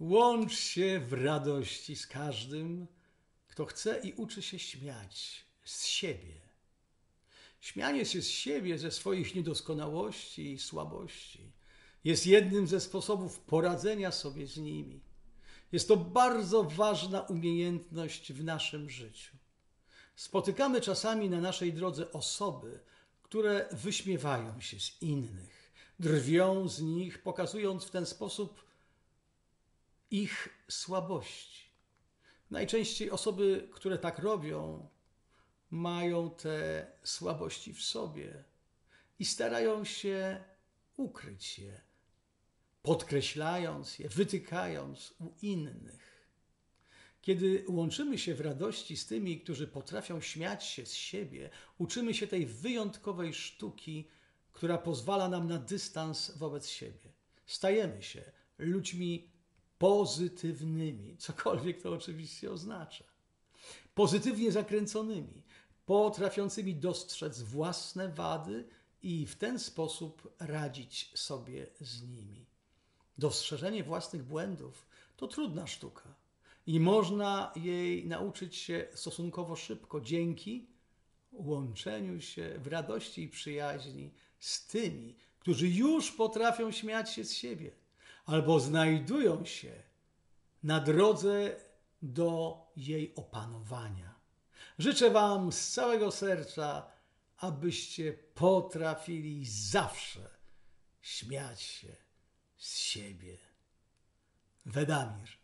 Łącz się w radości z każdym, kto chce i uczy się śmiać z siebie. Śmianie się z siebie, ze swoich niedoskonałości i słabości jest jednym ze sposobów poradzenia sobie z nimi. Jest to bardzo ważna umiejętność w naszym życiu. Spotykamy czasami na naszej drodze osoby, które wyśmiewają się z innych, drwią z nich, pokazując w ten sposób ich słabości. Najczęściej osoby, które tak robią, mają te słabości w sobie i starają się ukryć je, podkreślając je, wytykając u innych. Kiedy łączymy się w radości z tymi, którzy potrafią śmiać się z siebie, uczymy się tej wyjątkowej sztuki, która pozwala nam na dystans wobec siebie. Stajemy się ludźmi pozytywnymi, cokolwiek to oczywiście oznacza. Pozytywnie zakręconymi, potrafiącymi dostrzec własne wady i w ten sposób radzić sobie z nimi. Dostrzeżenie własnych błędów to trudna sztuka i można jej nauczyć się stosunkowo szybko dzięki łączeniu się w radości i przyjaźni z tymi, którzy już potrafią śmiać się z siebie albo znajdują się na drodze do jej opanowania. Życzę Wam z całego serca, abyście potrafili zawsze śmiać się z siebie. Wedamir.